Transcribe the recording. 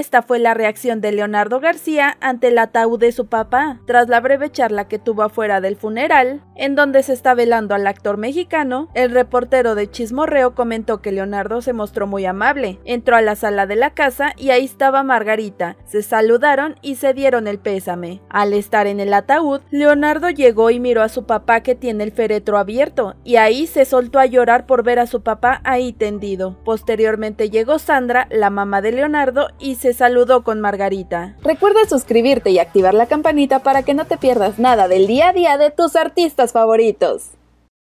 Esta fue la reacción de Leonardo García ante el ataúd de su papá, tras la breve charla que tuvo afuera del funeral, en donde se está velando al actor mexicano, el reportero de Chismorreo comentó que Leonardo se mostró muy amable, entró a la sala de la casa y ahí estaba Margarita, se saludaron y se dieron el pésame. Al estar en el ataúd, Leonardo llegó y miró a su papá que tiene el feretro abierto, y ahí se soltó a llorar por ver a su papá ahí tendido. Posteriormente llegó Sandra, la mamá de Leonardo, y se saludó con Margarita. Recuerda suscribirte y activar la campanita para que no te pierdas nada del día a día de tus artistas favoritos.